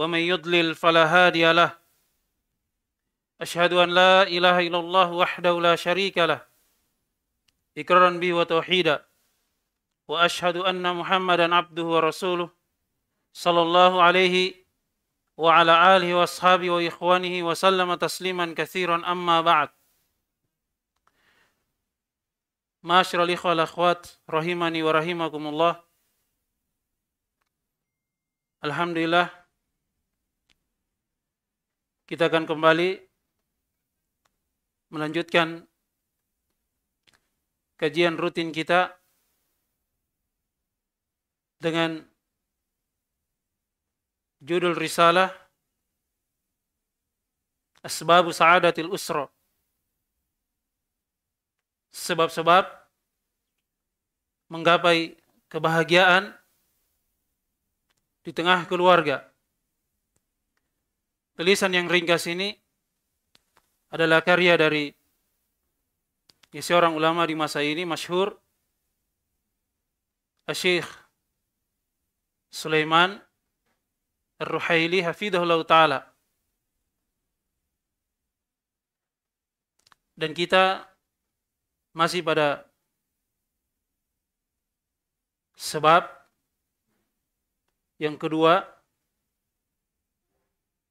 ومن يضلل فلا هادي له أشهد أن لا إله إلا الله وحده لا شريك له إكرارا به وتوحيدا وأشهد أن محمدا عبده ورسوله صلى الله عليه وعلى آله وأصحابه وإخوانه وسلم تسليما كثيرا أما بعد معاشر الإخوة والأخوات رحمني ورحمكم الله الحمد kita akan kembali melanjutkan kajian rutin kita dengan judul risalah Asbabu Sa'adatil Usra. Sebab-sebab menggapai kebahagiaan di tengah keluarga. Tulisan yang ringkas ini adalah karya dari ya, seorang ulama di masa ini masyhur Syekh Sulaiman Ar-Ruhaili hafizahullah taala. Dan kita masih pada sebab yang kedua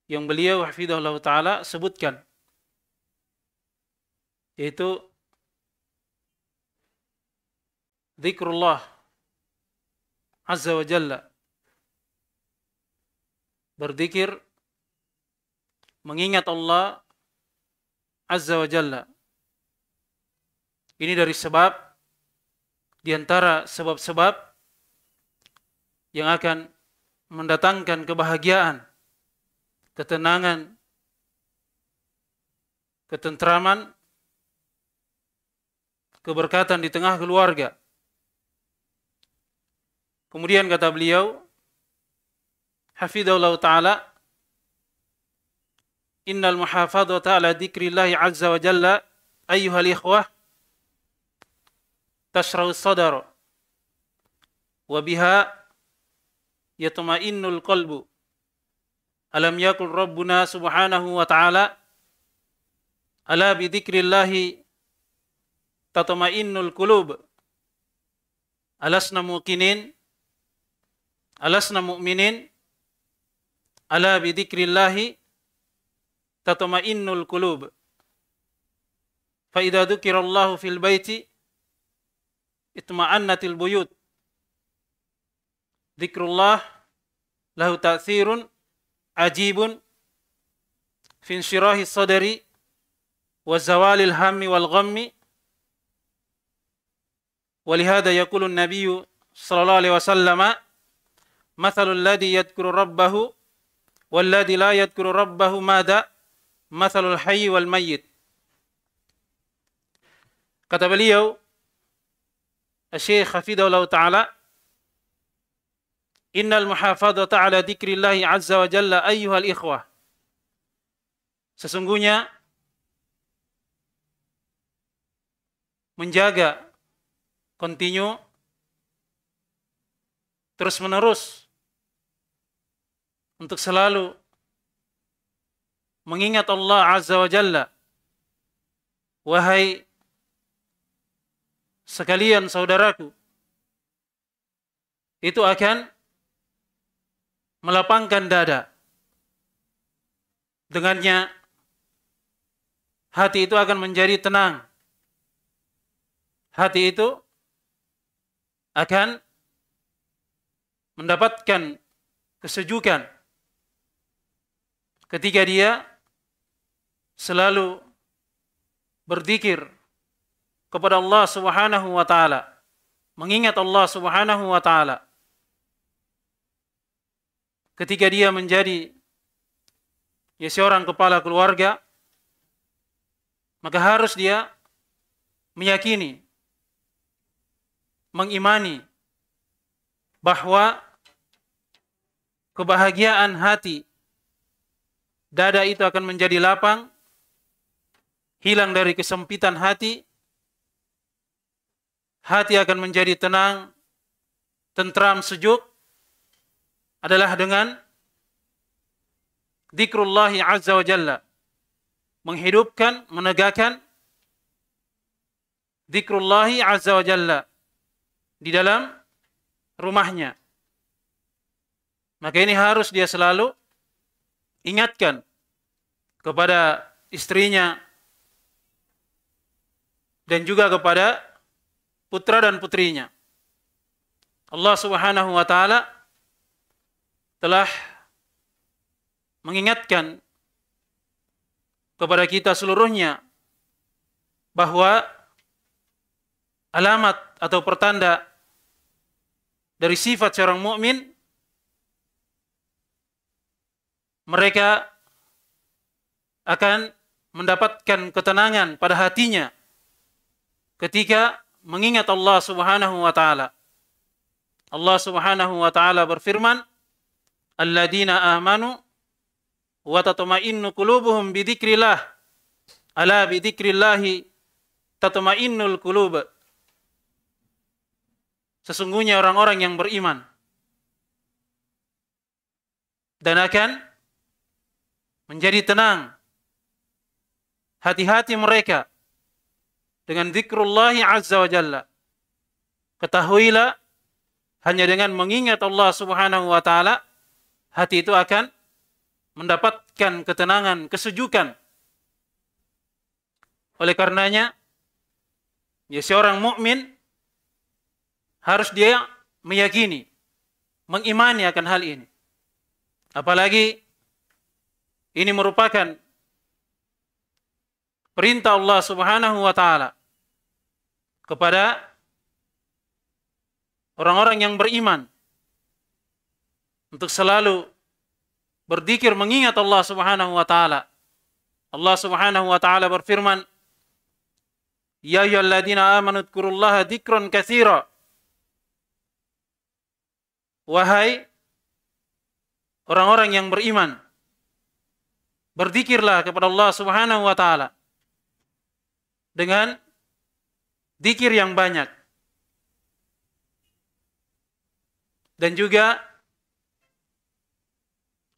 yang beliau hafidhullah ta'ala sebutkan yaitu zikrullah azza wa jalla berzikir mengingat Allah azza wa jalla ini dari sebab di antara sebab-sebab yang akan mendatangkan kebahagiaan ketenangan, ketentraman, keberkatan di tengah keluarga. Kemudian kata beliau, Hafidhullah Ta'ala, Innal muhafadhata ala dhikrillahi azza wa jalla ayyuhal ikhwah tashrau sadar wa biha qalbu ألم يقل ربنا سبحانه وتعالى ألا بذكر الله تطمئن القلوب ألسنا موقنين ألسنا مؤمنين ألا بذكر الله تطمئن القلوب فإذا ذكر الله في البيت اطمأنت البيوت ذكر الله له تأثير عجيب في انشراح الصدر وزوال الهم والغم ولهذا يقول النبي صلى الله عليه وسلم مثل الذي يذكر ربه والذي لا يذكر ربه ماذا مثل الحي والميت كتب اليوم الشيخ حفيده الله تعالى Innal muhafadata ala dzikrillahi azza wa jalla ayyuhal ikhwah. Sesungguhnya menjaga kontinu terus menerus untuk selalu mengingat Allah Azza wa Jalla. Wahai sekalian saudaraku, itu akan melapangkan dada. Dengannya hati itu akan menjadi tenang. Hati itu akan mendapatkan kesejukan ketika dia selalu berzikir kepada Allah Subhanahu wa taala, mengingat Allah Subhanahu wa taala ketika dia menjadi ya seorang kepala keluarga maka harus dia meyakini mengimani bahwa kebahagiaan hati dada itu akan menjadi lapang hilang dari kesempitan hati hati akan menjadi tenang tentram sejuk adalah dengan zikrullah azza wa jalla. Menghidupkan, menegakkan zikrullah azza wa jalla di dalam rumahnya. Maka ini harus dia selalu ingatkan kepada istrinya dan juga kepada putra dan putrinya. Allah Subhanahu wa taala telah mengingatkan kepada kita seluruhnya bahwa alamat atau pertanda dari sifat seorang mukmin mereka akan mendapatkan ketenangan pada hatinya ketika mengingat Allah Subhanahu wa taala. Allah Subhanahu wa taala berfirman, alladzina amanu wa tatma'innu qulubuhum bi ala bi dzikrillah tatma'innul qulub Sesungguhnya orang-orang yang beriman dan akan menjadi tenang hati-hati mereka dengan zikrullah azza wa jalla. Ketahuilah hanya dengan mengingat Allah Subhanahu wa taala hati itu akan mendapatkan ketenangan, kesejukan. Oleh karenanya, ya seorang mukmin harus dia meyakini, mengimani akan hal ini. Apalagi ini merupakan perintah Allah Subhanahu wa taala kepada orang-orang yang beriman untuk selalu berzikir mengingat Allah Subhanahu wa taala. Allah Subhanahu wa taala berfirman, "Ya ayyuhalladzina amanu dzkurullaha dzikran katsira." Wahai orang-orang yang beriman, berzikirlah kepada Allah Subhanahu wa taala dengan zikir yang banyak. Dan juga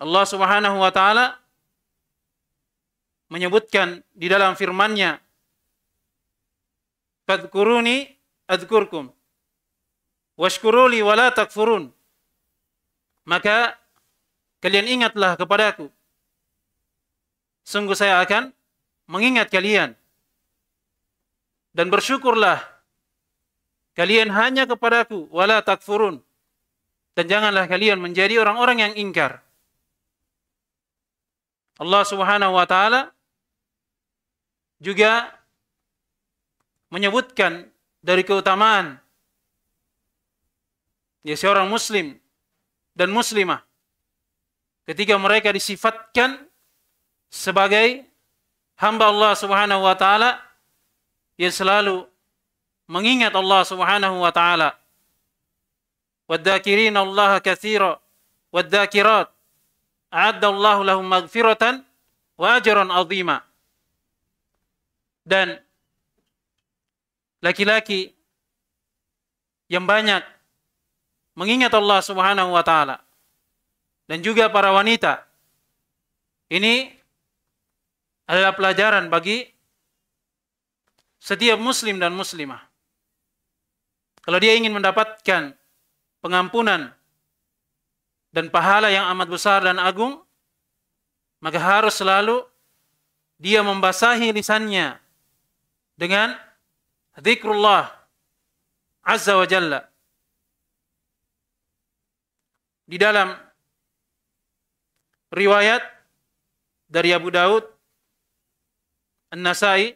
Allah Subhanahu wa taala menyebutkan di dalam firman-Nya Fadkuruni adkurkum washkuruli wala takfurun maka kalian ingatlah kepadaku sungguh saya akan mengingat kalian dan bersyukurlah kalian hanya kepadaku wala takfurun dan janganlah kalian menjadi orang-orang yang ingkar Allah Subhanahu wa taala juga menyebutkan dari keutamaan ya seorang muslim dan muslimah ketika mereka disifatkan sebagai hamba Allah Subhanahu wa taala yang selalu mengingat Allah Subhanahu wa taala. Wadzakirin Allah katsira wadzakirat Adallahu lahum maghfiratan wa ajran azima. Dan laki-laki yang banyak mengingat Allah Subhanahu wa taala dan juga para wanita ini adalah pelajaran bagi setiap muslim dan muslimah. Kalau dia ingin mendapatkan pengampunan dan pahala yang amat besar dan agung, maka harus selalu dia membasahi lisannya dengan zikrullah azza wa jalla. Di dalam riwayat dari Abu Daud An-Nasai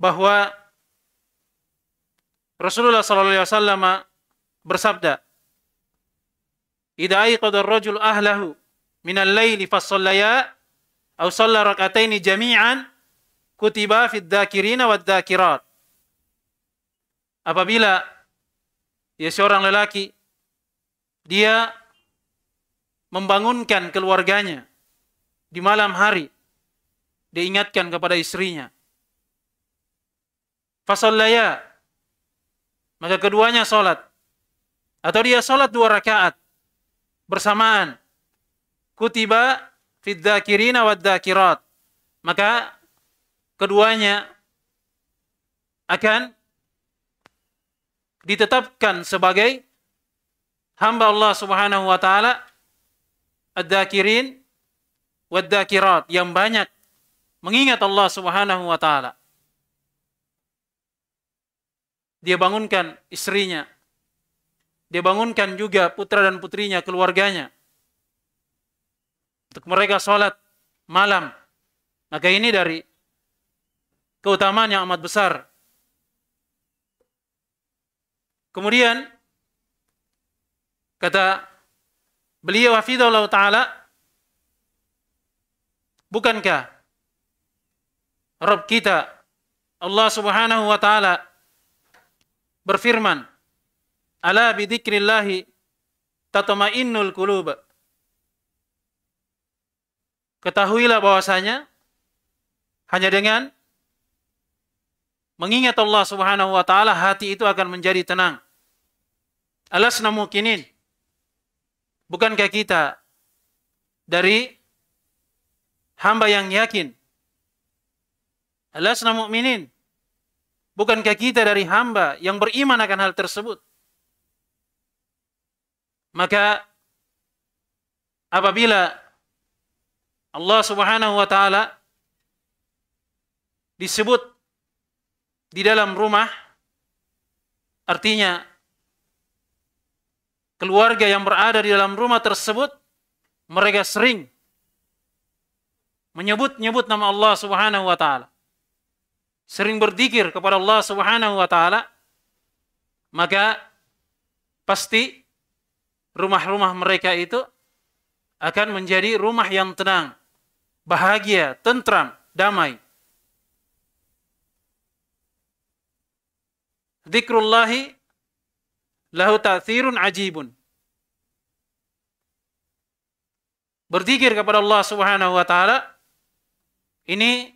bahwa Rasulullah SAW bersabda idza ayqada ar-rajul ahlahu min al-laili fasallaya aw shalla rak'ataini jami'an kutiba fid dzakirina wa dzakirat. Apabila ya seorang lelaki dia membangunkan keluarganya di malam hari diingatkan kepada istrinya fasallaya maka keduanya salat atau dia salat dua rakaat bersamaan. Kutiba fidzakirina wadzakirat. Maka keduanya akan ditetapkan sebagai hamba Allah Subhanahu wa taala adzakirin yang banyak mengingat Allah Subhanahu wa taala. Dia bangunkan istrinya dia bangunkan juga putra dan putrinya, keluarganya. Untuk mereka sholat malam. Maka ini dari keutamaan yang amat besar. Kemudian kata beliau allah taala bukankah Rabb kita Allah Subhanahu wa taala berfirman Ala bidzikrillahi tatma'innul qulub. Ketahuilah bahwasanya hanya dengan mengingat Allah Subhanahu wa taala hati itu akan menjadi tenang. Alasna mukinin. Bukankah kita dari hamba yang yakin? Alasna mukminin. Bukankah kita dari hamba yang beriman akan hal tersebut? Maka apabila Allah Subhanahu wa taala disebut di dalam rumah artinya keluarga yang berada di dalam rumah tersebut mereka sering menyebut-nyebut nama Allah Subhanahu wa taala. Sering berzikir kepada Allah Subhanahu wa taala, maka pasti rumah-rumah mereka itu akan menjadi rumah yang tenang, bahagia, tentram, damai. Zikrullahi lahu ta'thirun ajibun. Berzikir kepada Allah Subhanahu wa taala ini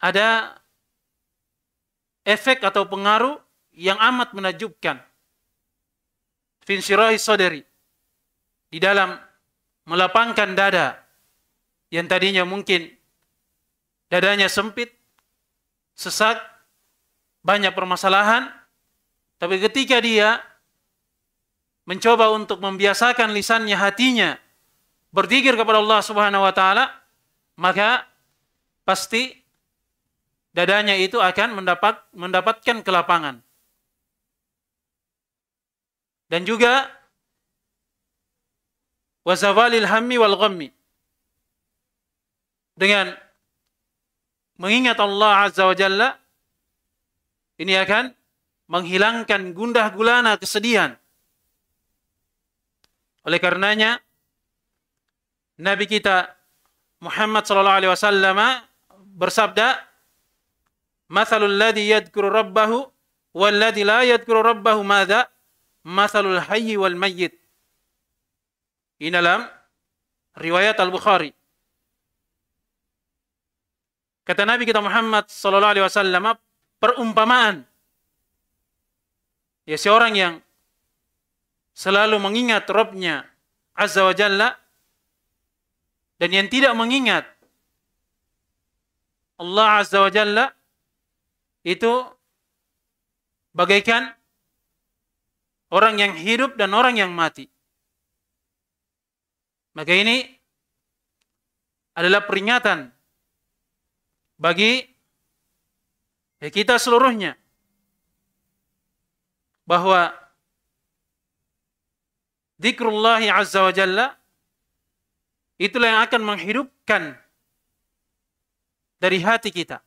ada efek atau pengaruh yang amat menajubkan finsirahi sodari. Di dalam melapangkan dada yang tadinya mungkin dadanya sempit, sesak, banyak permasalahan, tapi ketika dia mencoba untuk membiasakan lisannya, hatinya berzikir kepada Allah Subhanahu wa taala, maka pasti dadanya itu akan mendapat mendapatkan kelapangan. Dan juga wazawalil hammi wal ghammi. Dengan mengingat Allah Azza wa Jalla, ini akan menghilangkan gundah gulana kesedihan. Oleh karenanya, Nabi kita Muhammad sallallahu alaihi wasallam bersabda, Mathalul ladzi yadhkuru rabbahu wal ladzi la yadhkuru rabbahu madza?" masalul hayyi wal mayyit. Ini dalam riwayat Al-Bukhari. Kata Nabi kita Muhammad sallallahu alaihi wasallam perumpamaan ya seorang yang selalu mengingat Robnya Azza wa Jalla dan yang tidak mengingat Allah Azza wa Jalla itu bagaikan Orang yang hidup dan orang yang mati. Maka ini adalah peringatan bagi kita seluruhnya bahwa zikrullah azza wa jalla itulah yang akan menghidupkan dari hati kita.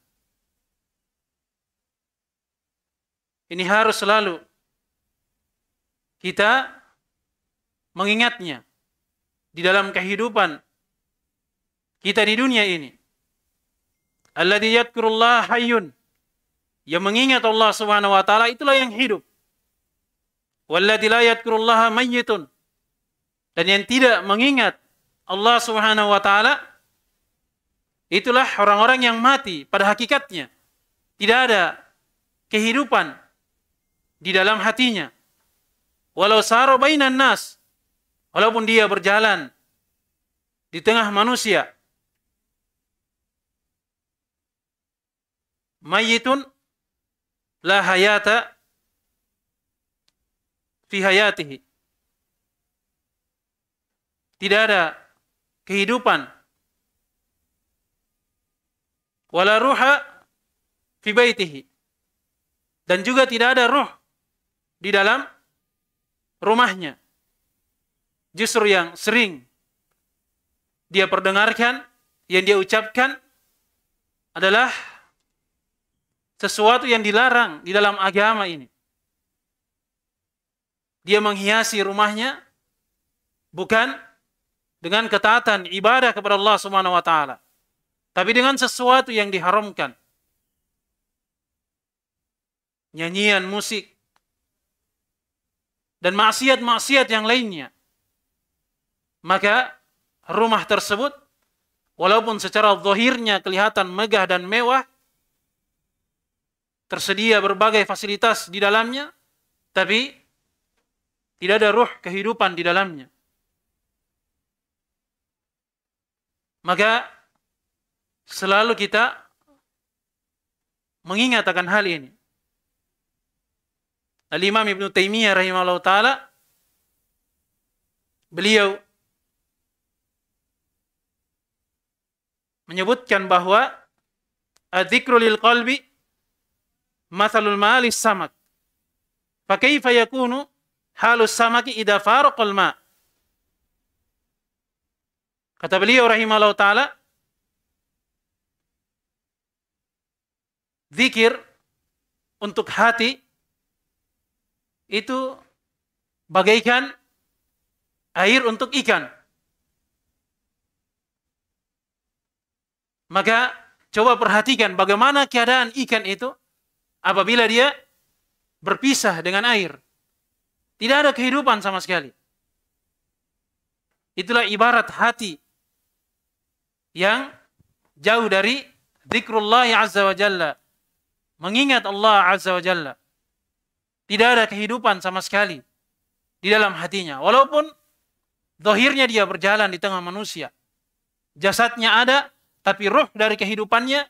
Ini harus selalu kita mengingatnya di dalam kehidupan kita di dunia ini. Alladhi yadkurullah hayyun. Yang mengingat Allah subhanahu wa ta'ala itulah yang hidup. Walladhi la yadkurullah mayyitun. Dan yang tidak mengingat Allah subhanahu wa ta'ala itulah orang-orang yang mati pada hakikatnya. Tidak ada kehidupan di dalam hatinya. Walau saro bainan nas. Walaupun dia berjalan di tengah manusia. Mayitun la hayata fi hayatihi. Tidak ada kehidupan. Wala ruha fi baitihi. Dan juga tidak ada ruh di dalam rumahnya. Justru yang sering dia perdengarkan, yang dia ucapkan adalah sesuatu yang dilarang di dalam agama ini. Dia menghiasi rumahnya bukan dengan ketaatan ibadah kepada Allah Subhanahu wa taala, tapi dengan sesuatu yang diharamkan. Nyanyian musik dan maksiat-maksiat yang lainnya. Maka rumah tersebut walaupun secara zahirnya kelihatan megah dan mewah tersedia berbagai fasilitas di dalamnya tapi tidak ada ruh kehidupan di dalamnya. Maka selalu kita mengingatkan hal ini. Al-Imam Ibnu Taimiyah rahimahullah ta'ala, beliau menyebutkan bahwa adzikru lil qalbi masalul ma'alis samak. Fakaifa yakunu halus samaki idha faraqal ma' Kata beliau rahimahullah ta'ala, zikir untuk hati itu bagaikan air untuk ikan. Maka coba perhatikan bagaimana keadaan ikan itu apabila dia berpisah dengan air. Tidak ada kehidupan sama sekali. Itulah ibarat hati yang jauh dari zikrullah azza wa jalla. Mengingat Allah azza wa jalla. Tidak ada kehidupan sama sekali di dalam hatinya. Walaupun dohirnya dia berjalan di tengah manusia. Jasadnya ada, tapi ruh dari kehidupannya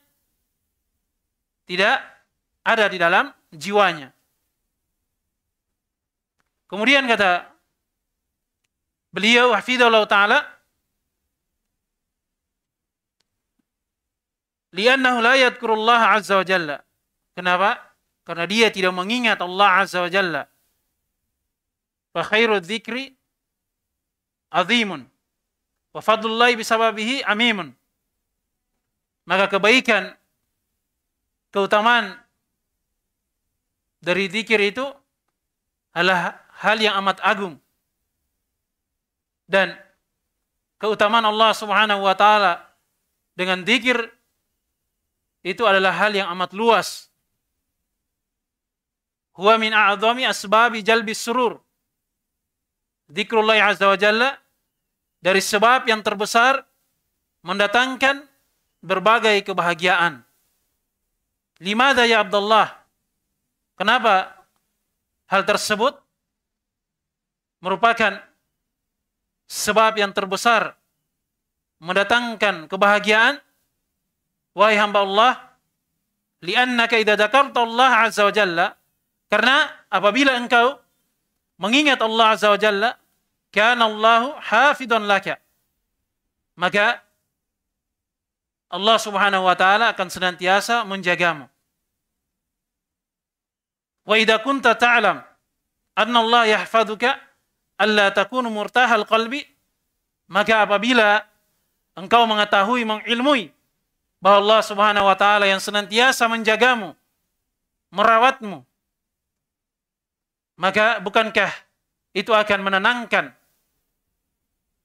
tidak ada di dalam jiwanya. Kemudian kata beliau hafizallahu taala li'annahu la yadhkurullah azza wa jalla. Kenapa? Karena dia tidak mengingat Allah Azza wa Jalla. Fa khairu dzikri azimun. Wa fadlullahi bisababihi amimun. Maka kebaikan, keutamaan dari dzikir itu adalah hal yang amat agung. Dan keutamaan Allah Subhanahu wa taala dengan dzikir itu adalah hal yang amat luas huwa min a'zami asbabi jalbi surur. Zikrullah azza wa jalla dari sebab yang terbesar mendatangkan berbagai kebahagiaan. Limada ya Abdullah? Kenapa hal tersebut merupakan sebab yang terbesar mendatangkan kebahagiaan? Wahai hamba Allah, li'annaka idza dzakarta Allah azza wa jalla karena apabila engkau mengingat Allah Azza wa Jalla, kana Allahu hafidhan laka. Maka Allah Subhanahu wa taala akan senantiasa menjagamu. Wa idza kunta ta'lam anna Allah yahfaduka alla takunu murtahal qalbi maka apabila engkau mengetahui mengilmui bahwa Allah Subhanahu wa taala yang senantiasa menjagamu merawatmu maka bukankah itu akan menenangkan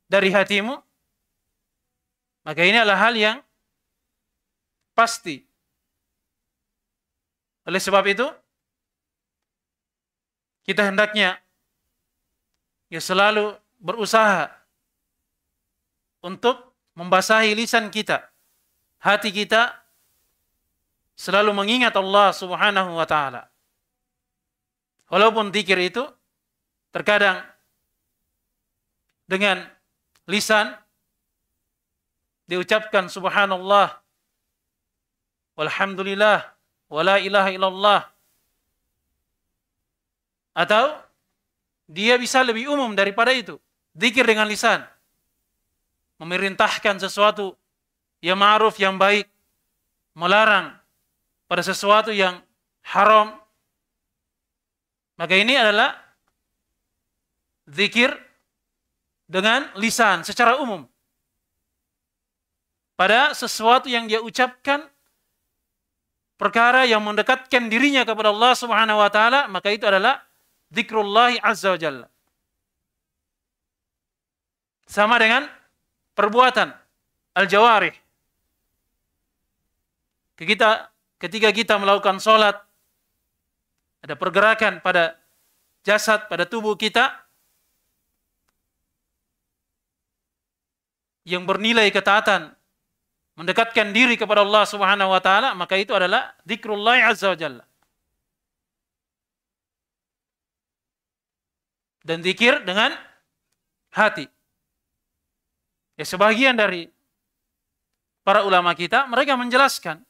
dari hatimu? Maka ini adalah hal yang pasti. Oleh sebab itu, kita hendaknya ya selalu berusaha untuk membasahi lisan kita, hati kita selalu mengingat Allah Subhanahu wa taala. Walaupun zikir itu terkadang dengan lisan diucapkan subhanallah walhamdulillah wala ilaha illallah atau dia bisa lebih umum daripada itu zikir dengan lisan memerintahkan sesuatu yang ma'ruf yang baik melarang pada sesuatu yang haram maka ini adalah zikir dengan lisan secara umum. Pada sesuatu yang dia ucapkan perkara yang mendekatkan dirinya kepada Allah Subhanahu wa taala, maka itu adalah zikrullah azza wa jalla. Sama dengan perbuatan al-jawarih. Kita ketika kita melakukan sholat ada pergerakan pada jasad, pada tubuh kita yang bernilai ketaatan, mendekatkan diri kepada Allah Subhanahu wa taala, maka itu adalah zikrullah azza wa Dan zikir dengan hati. Ya sebagian dari para ulama kita mereka menjelaskan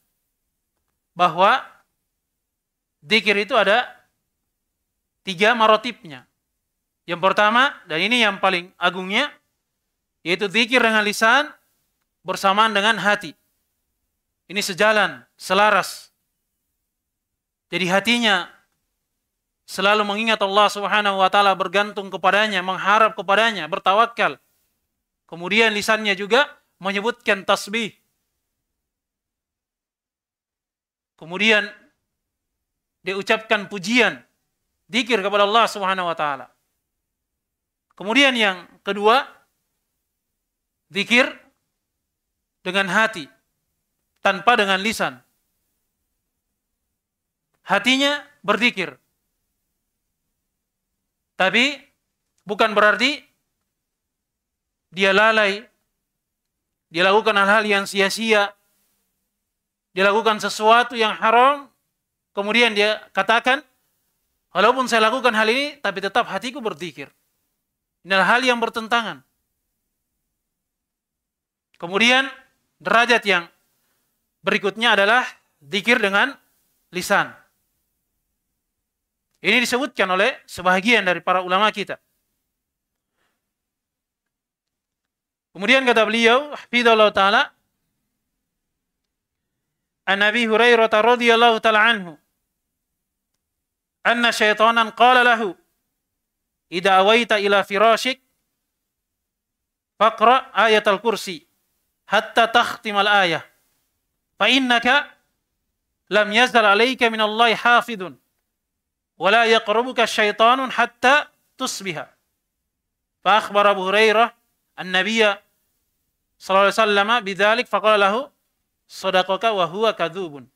bahwa Dikir itu ada tiga marotipnya. Yang pertama, dan ini yang paling agungnya, yaitu zikir dengan lisan bersamaan dengan hati. Ini sejalan, selaras. Jadi hatinya selalu mengingat Allah Subhanahu wa taala, bergantung kepadanya, mengharap kepadanya, bertawakal. Kemudian lisannya juga menyebutkan tasbih. Kemudian diucapkan pujian, dikir kepada Allah Subhanahu wa taala. Kemudian yang kedua, dikir dengan hati tanpa dengan lisan. Hatinya berzikir. Tapi bukan berarti dia lalai, dia lakukan hal-hal yang sia-sia, dia lakukan sesuatu yang haram Kemudian dia katakan, walaupun saya lakukan hal ini, tapi tetap hatiku berzikir. Ini hal yang bertentangan. Kemudian derajat yang berikutnya adalah zikir dengan lisan. Ini disebutkan oleh sebahagian dari para ulama kita. Kemudian kata beliau, Hafidhullah Ta'ala, An Nabi Hurairah radhiyallahu ta'ala anhu, أن شيطانا قال له إذا أويت إلى فراشك فاقرأ آية الكرسي حتى تختم الآية فإنك لم يزل عليك من الله حافظ ولا يقربك شيطان حتى تصبح فأخبر أبو هريرة النبي صلى الله عليه وسلم بذلك فقال له صدقك وهو كذوب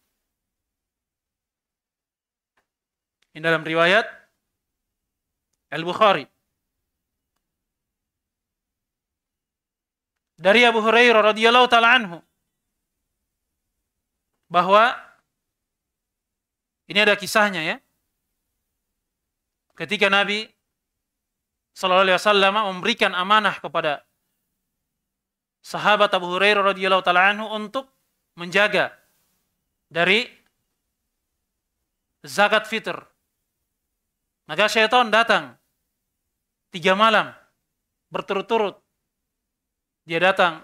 Ini dalam riwayat Al-Bukhari. Dari Abu Hurairah radhiyallahu taala anhu bahwa ini ada kisahnya ya. Ketika Nabi sallallahu alaihi wasallam memberikan amanah kepada sahabat Abu Hurairah radhiyallahu taala anhu untuk menjaga dari zakat fitr maka syaitan datang tiga malam berturut-turut. Dia datang,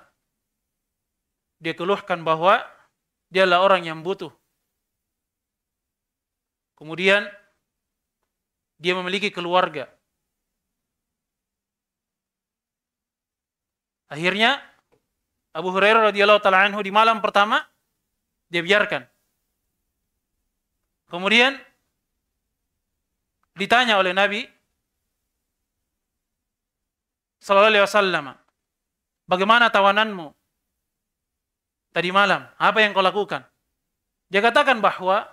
dia keluhkan bahwa dialah orang yang butuh. Kemudian dia memiliki keluarga. Akhirnya Abu Hurairah radhiyallahu taala anhu di malam pertama dia biarkan. Kemudian ditanya oleh Nabi Sallallahu Alaihi Wasallam, bagaimana tawananmu tadi malam? Apa yang kau lakukan? Dia katakan bahwa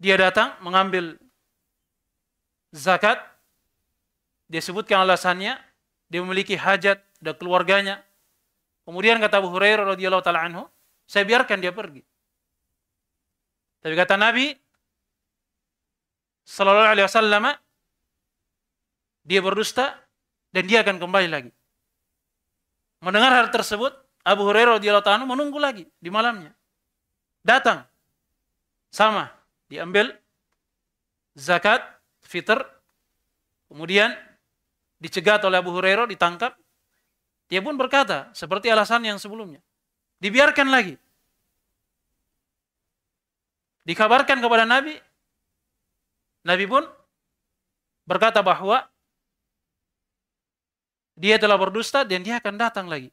dia datang mengambil zakat. Dia sebutkan alasannya. Dia memiliki hajat dan keluarganya. Kemudian kata Abu Hurairah radhiyallahu taala anhu, saya biarkan dia pergi. Tapi kata Nabi, Sallallahu Alaihi Wasallam dia berdusta dan dia akan kembali lagi. Mendengar hal tersebut, Abu Hurairah radhiyallahu anhu menunggu lagi di malamnya. Datang. Sama, diambil zakat fitr kemudian dicegat oleh Abu Hurairah ditangkap. Dia pun berkata seperti alasan yang sebelumnya. Dibiarkan lagi. Dikabarkan kepada Nabi, Nabi pun berkata bahwa dia telah berdusta dan dia akan datang lagi.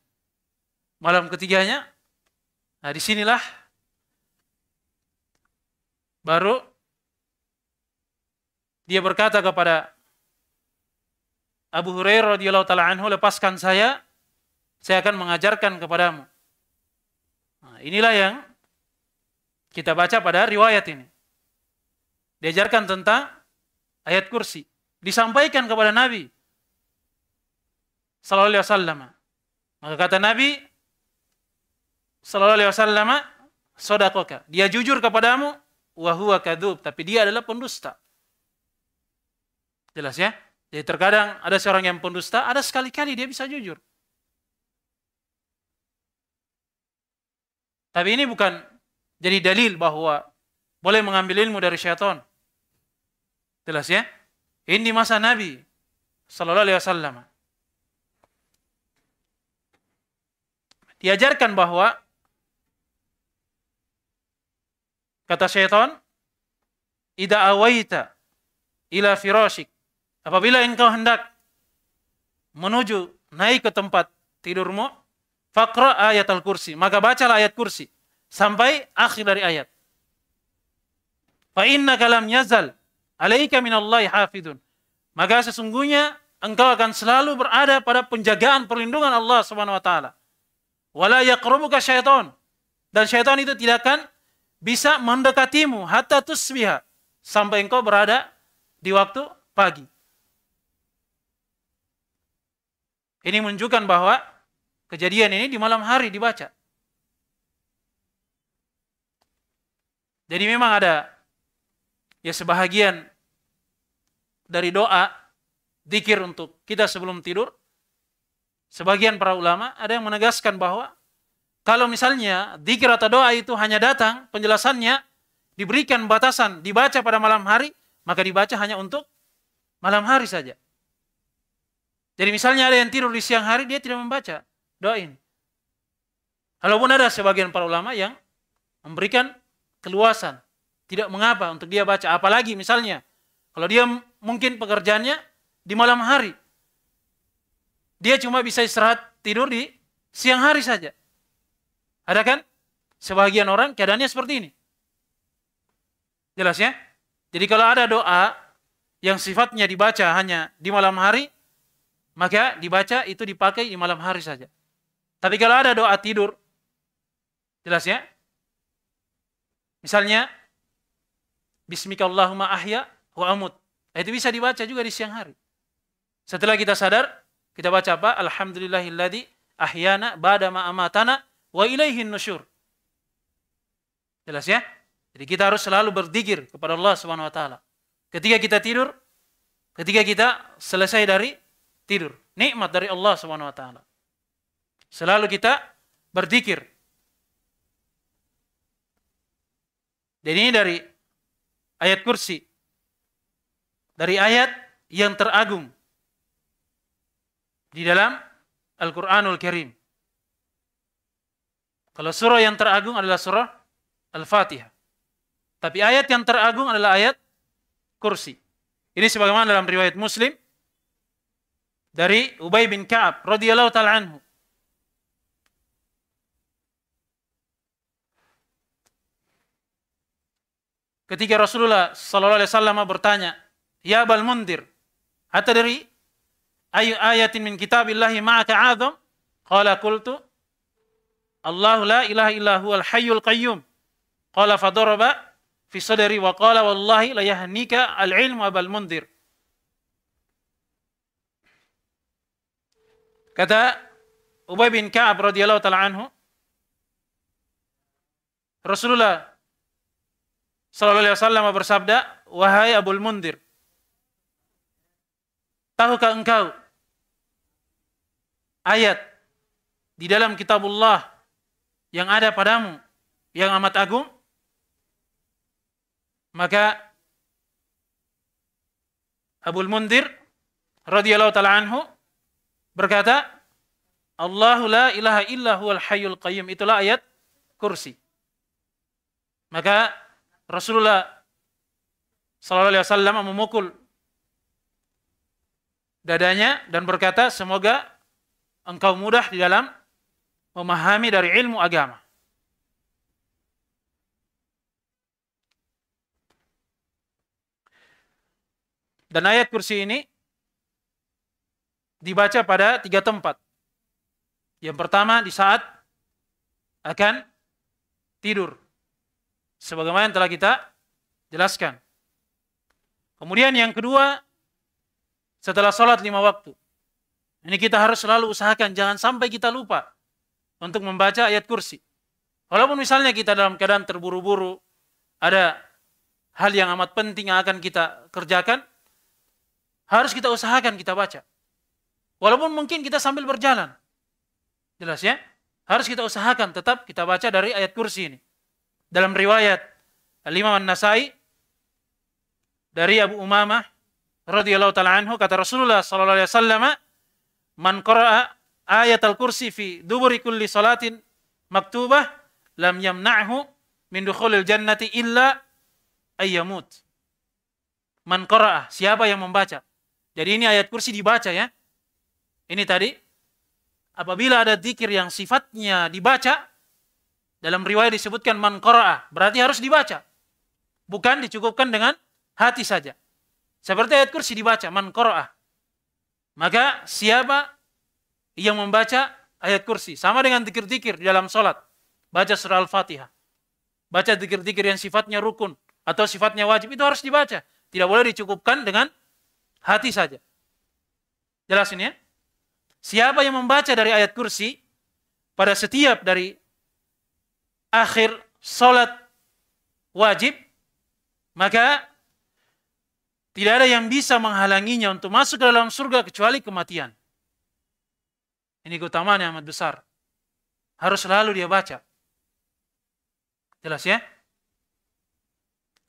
Malam ketiganya, nah disinilah baru dia berkata kepada Abu Hurairah radhiyallahu taala anhu, lepaskan saya, saya akan mengajarkan kepadamu. Nah, inilah yang kita baca pada riwayat ini diajarkan tentang ayat kursi, disampaikan kepada Nabi sallallahu alaihi wasallam. Maka kata Nabi sallallahu alaihi wasallam, "Sodakoka." Dia jujur kepadamu, wahwa kadub tapi dia adalah pendusta. Jelas ya? Jadi terkadang ada seorang yang pendusta, ada sekali-kali dia bisa jujur. Tapi ini bukan jadi dalil bahwa boleh mengambil ilmu dari syaitan. Jelas ya? Ini masa Nabi Sallallahu Alaihi Wasallam. Diajarkan bahwa kata syaitan, Ida awaita ila firashik. Apabila engkau hendak menuju naik ke tempat tidurmu, fakra ayat al kursi. Maka bacalah ayat kursi sampai akhir dari ayat. Fa inna kalam yazal alaika minallahi hafidun. Maka sesungguhnya engkau akan selalu berada pada penjagaan perlindungan Allah Subhanahu wa taala. Wala yaqrubuka syaitan. Dan syaitan itu tidak akan bisa mendekatimu hatta tusbiha sampai engkau berada di waktu pagi. Ini menunjukkan bahwa kejadian ini di malam hari dibaca. Jadi memang ada ya sebahagian dari doa dikir untuk kita sebelum tidur sebagian para ulama ada yang menegaskan bahwa kalau misalnya dikir atau doa itu hanya datang penjelasannya diberikan batasan dibaca pada malam hari maka dibaca hanya untuk malam hari saja jadi misalnya ada yang tidur di siang hari dia tidak membaca doa ini walaupun ada sebagian para ulama yang memberikan keluasan tidak mengapa untuk dia baca. Apalagi misalnya, kalau dia mungkin pekerjaannya di malam hari. Dia cuma bisa istirahat tidur di siang hari saja. Ada kan? Sebagian orang keadaannya seperti ini. Jelas ya? Jadi kalau ada doa yang sifatnya dibaca hanya di malam hari, maka dibaca itu dipakai di malam hari saja. Tapi kalau ada doa tidur, jelas ya? Misalnya Bismika Allahumma ahya wa amut. Itu bisa dibaca juga di siang hari. Setelah kita sadar, kita baca apa? Alhamdulillahilladzi ahyana ba'da ma amatana wa ilaihin nusyur. Jelas ya? Jadi kita harus selalu berzikir kepada Allah Subhanahu wa taala. Ketika kita tidur, ketika kita selesai dari tidur, nikmat dari Allah Subhanahu wa taala. Selalu kita berzikir. Dan ini dari ayat kursi dari ayat yang teragung di dalam Al-Qur'anul Karim. Kalau surah yang teragung adalah surah Al-Fatihah. Tapi ayat yang teragung adalah ayat kursi. Ini sebagaimana dalam riwayat Muslim dari Ubay bin Ka'ab radhiyallahu taala anhu. ketika Rasulullah sallallahu alaihi wasallam bertanya, "Ya bal mundir, atadri ayu ayatin min kitabillahi ma'aka azam?" Qala qultu, "Allah la ilaha illa huwal hayyul qayyum." Qala fadaraba fi sadri wa qala wallahi la yahnika al-ilmu abal mundir. Kata Ubay bin Ka'ab radhiyallahu taala anhu, Rasulullah Sallallahu Alaihi Wasallam bersabda, wahai Abul Mundir, tahukah engkau ayat di dalam kitabullah yang ada padamu yang amat agung? Maka Abul Mundir radhiyallahu taala anhu berkata, Allahu la ilaha illa huwal hayyul qayyum. Itulah ayat kursi. Maka Rasulullah shallallahu Alaihi Wasallam memukul dadanya dan berkata, semoga engkau mudah di dalam memahami dari ilmu agama. Dan ayat kursi ini dibaca pada tiga tempat. Yang pertama di saat akan tidur sebagaimana yang telah kita jelaskan. Kemudian yang kedua, setelah sholat lima waktu. Ini kita harus selalu usahakan, jangan sampai kita lupa untuk membaca ayat kursi. Walaupun misalnya kita dalam keadaan terburu-buru, ada hal yang amat penting yang akan kita kerjakan, harus kita usahakan kita baca. Walaupun mungkin kita sambil berjalan. Jelas ya? Harus kita usahakan tetap kita baca dari ayat kursi ini dalam riwayat Al-Imam An-Nasai dari Abu Umamah radhiyallahu taala anhu kata Rasulullah sallallahu alaihi wasallam man qara'a ayat al-kursi fi duburi kulli salatin maktubah lam yamna'hu min dukhulil jannati illa ayyamut man qara'a siapa yang membaca jadi ini ayat kursi dibaca ya ini tadi apabila ada zikir yang sifatnya dibaca dalam riwayat disebutkan man qara'ah, berarti harus dibaca. Bukan dicukupkan dengan hati saja. Seperti ayat kursi dibaca, man qara'ah. Maka siapa yang membaca ayat kursi, sama dengan dikir-dikir di dalam solat Baca surah Al-Fatihah. Baca dikir-dikir yang sifatnya rukun atau sifatnya wajib, itu harus dibaca. Tidak boleh dicukupkan dengan hati saja. Jelas ini ya? Siapa yang membaca dari ayat kursi pada setiap dari akhir sholat wajib, maka tidak ada yang bisa menghalanginya untuk masuk ke dalam surga kecuali kematian. Ini keutamaan yang amat besar. Harus selalu dia baca. Jelas ya?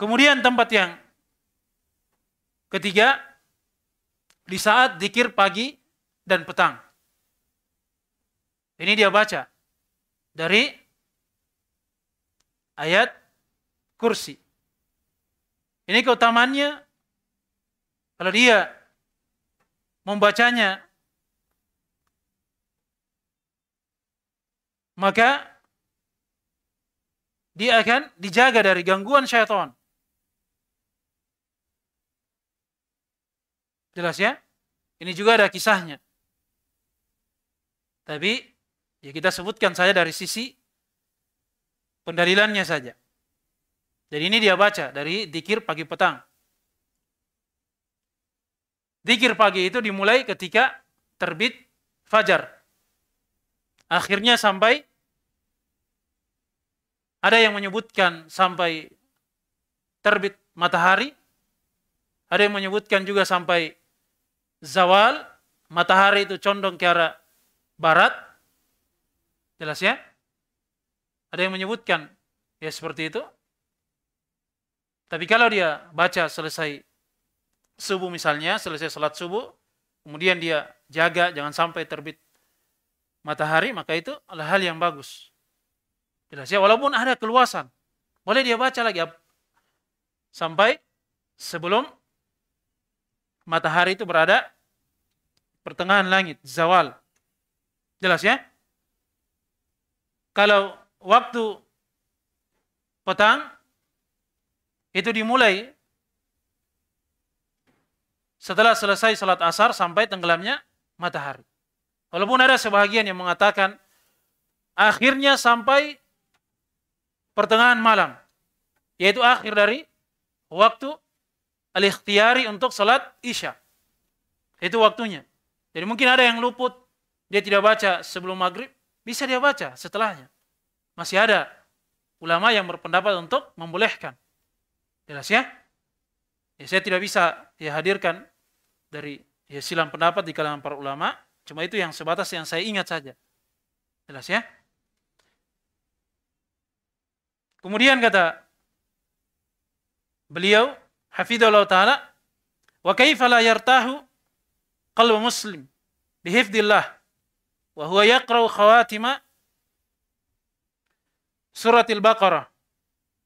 Kemudian tempat yang ketiga, di saat dikir pagi dan petang. Ini dia baca dari ayat kursi. Ini keutamaannya kalau dia membacanya maka dia akan dijaga dari gangguan syaitan. Jelas ya? Ini juga ada kisahnya. Tapi ya kita sebutkan saja dari sisi Pendalilannya saja. Jadi ini dia baca dari dikir pagi petang. Dikir pagi itu dimulai ketika terbit fajar. Akhirnya sampai ada yang menyebutkan sampai terbit matahari. Ada yang menyebutkan juga sampai zawal. Matahari itu condong ke arah barat. Jelas ya? Ada yang menyebutkan ya seperti itu. Tapi kalau dia baca selesai subuh misalnya, selesai salat subuh, kemudian dia jaga jangan sampai terbit matahari, maka itu adalah hal yang bagus. Jelas ya, walaupun ada keluasan. Boleh dia baca lagi sampai sebelum matahari itu berada pertengahan langit, zawal. Jelas ya? Kalau waktu petang itu dimulai setelah selesai salat asar sampai tenggelamnya matahari. Walaupun ada sebahagian yang mengatakan akhirnya sampai pertengahan malam, yaitu akhir dari waktu al tiari untuk salat isya. Itu waktunya. Jadi mungkin ada yang luput, dia tidak baca sebelum maghrib, bisa dia baca setelahnya masih ada ulama yang berpendapat untuk membolehkan. Jelas ya? ya saya tidak bisa ya hadirkan dari ya silang pendapat di kalangan para ulama, cuma itu yang sebatas yang saya ingat saja. Jelas ya? Kemudian kata beliau hafizallahu taala wa kaifa la yartahu qalbu muslim bihifdillah wa huwa yaqra'u khawatima سورة البقرة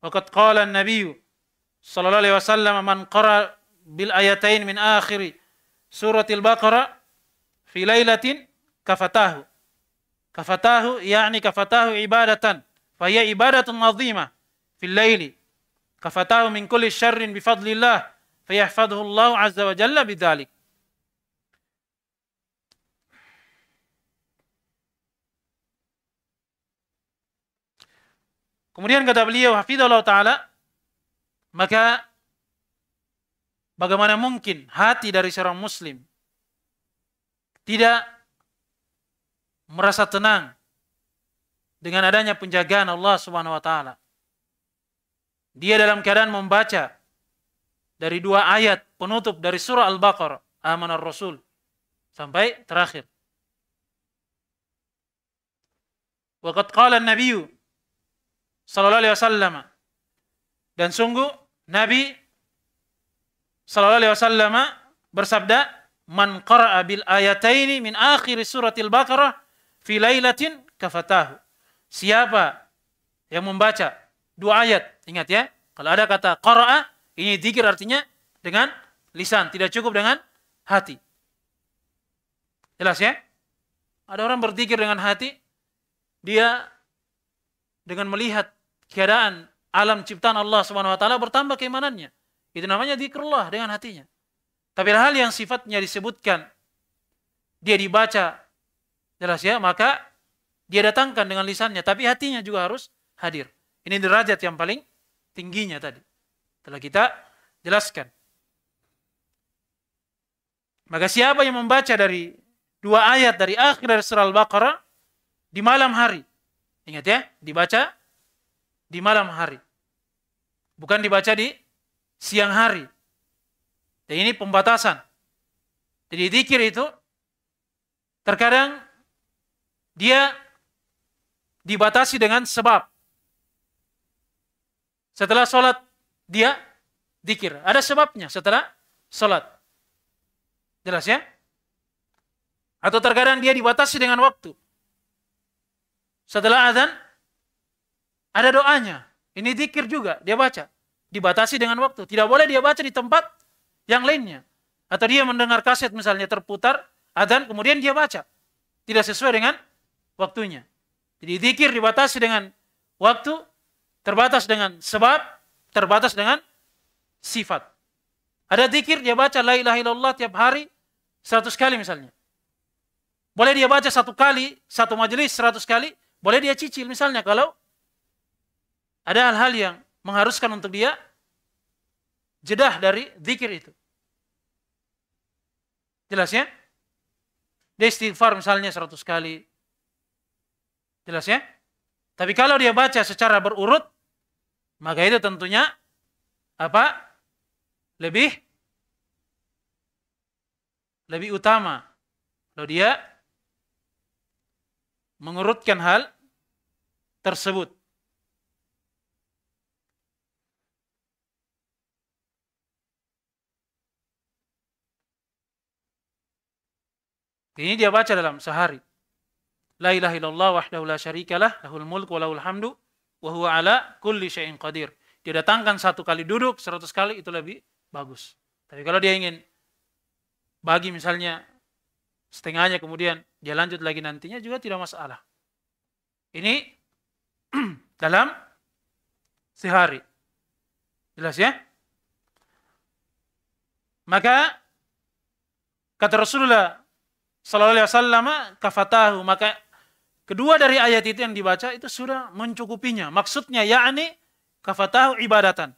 وقد قال النبي صلى الله عليه وسلم من قرأ بالآيتين من آخر سورة البقرة في ليلة كفتاه كفتاه يعني كفتاه عبادة فهي عبادة عظيمة في الليل كفتاه من كل شر بفضل الله فيحفظه الله عز وجل بذلك Kemudian kata beliau, Hafidullah Ta'ala, maka bagaimana mungkin hati dari seorang muslim tidak merasa tenang dengan adanya penjagaan Allah Subhanahu wa taala. Dia dalam keadaan membaca dari dua ayat penutup dari surah Al-Baqarah, Amanar Rasul sampai terakhir. Waqad qala an sallallahu alaihi wasallam. Dan sungguh Nabi sallallahu alaihi wasallam bersabda, "Man qara'a bil ayataini min akhir suratil Baqarah fi lailatin kafatahu." Siapa yang membaca dua ayat, ingat ya, kalau ada kata qara'a ini dikir artinya dengan lisan, tidak cukup dengan hati. Jelas ya? Ada orang berzikir dengan hati, dia dengan melihat keadaan alam ciptaan Allah Subhanahu wa taala bertambah keimanannya. Itu namanya zikrullah dengan hatinya. Tapi hal yang sifatnya disebutkan dia dibaca jelas ya, maka dia datangkan dengan lisannya, tapi hatinya juga harus hadir. Ini derajat yang paling tingginya tadi. Telah kita jelaskan. Maka siapa yang membaca dari dua ayat dari akhir dari surah Al-Baqarah di malam hari. Ingat ya, dibaca di malam hari. Bukan dibaca di siang hari. Dan ini pembatasan. Jadi zikir itu terkadang dia dibatasi dengan sebab. Setelah sholat dia dikir. Ada sebabnya setelah sholat. Jelas ya? Atau terkadang dia dibatasi dengan waktu. Setelah azan ada doanya. Ini dikir juga, dia baca. Dibatasi dengan waktu. Tidak boleh dia baca di tempat yang lainnya. Atau dia mendengar kaset misalnya terputar, adzan kemudian dia baca. Tidak sesuai dengan waktunya. Jadi dikir dibatasi dengan waktu, terbatas dengan sebab, terbatas dengan sifat. Ada dikir dia baca la ilaha illallah tiap hari 100 kali misalnya. Boleh dia baca satu kali, satu majelis 100 kali, boleh dia cicil misalnya kalau ada hal-hal yang mengharuskan untuk dia jedah dari zikir itu. Jelas ya? Dia istighfar misalnya 100 kali. Jelas ya? Tapi kalau dia baca secara berurut, maka itu tentunya apa? Lebih lebih utama. Kalau dia mengurutkan hal tersebut. Ini dia baca dalam sehari. La ilaha illallah wahdahu la syarikalah lahul mulku wa lahul hamdu wa huwa ala kulli syai'in qadir. Dia datangkan satu kali duduk, seratus kali itu lebih bagus. Tapi kalau dia ingin bagi misalnya setengahnya kemudian dia lanjut lagi nantinya juga tidak masalah. Ini dalam sehari. Jelas ya? Maka kata Rasulullah Sallallahu Alaihi Wasallam kafatahu maka kedua dari ayat itu yang dibaca itu sudah mencukupinya. Maksudnya yakni kafatahu ibadatan.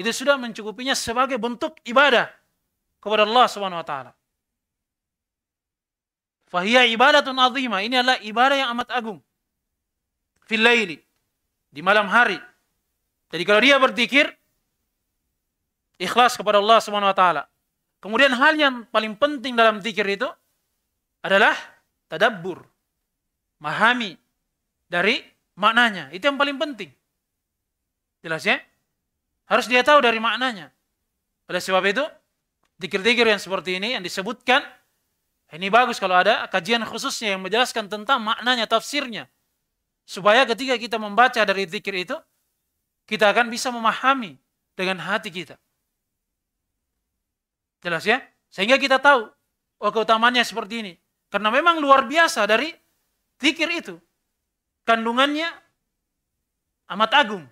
Itu sudah mencukupinya sebagai bentuk ibadah kepada Allah Subhanahu wa taala. fahiya ibadatun azima Ini adalah ibadah yang amat agung. Fil laili. Di malam hari. Jadi kalau dia berzikir ikhlas kepada Allah Subhanahu wa taala. Kemudian hal yang paling penting dalam zikir itu adalah tadabbur, memahami dari maknanya. Itu yang paling penting. Jelas ya? Harus dia tahu dari maknanya. Oleh sebab itu, dikir-dikir yang seperti ini yang disebutkan, ini bagus kalau ada kajian khususnya yang menjelaskan tentang maknanya, tafsirnya. Supaya ketika kita membaca dari zikir itu, kita akan bisa memahami dengan hati kita. Jelas ya? Sehingga kita tahu, oh keutamaannya seperti ini. Karena memang luar biasa dari zikir itu. Kandungannya amat agung.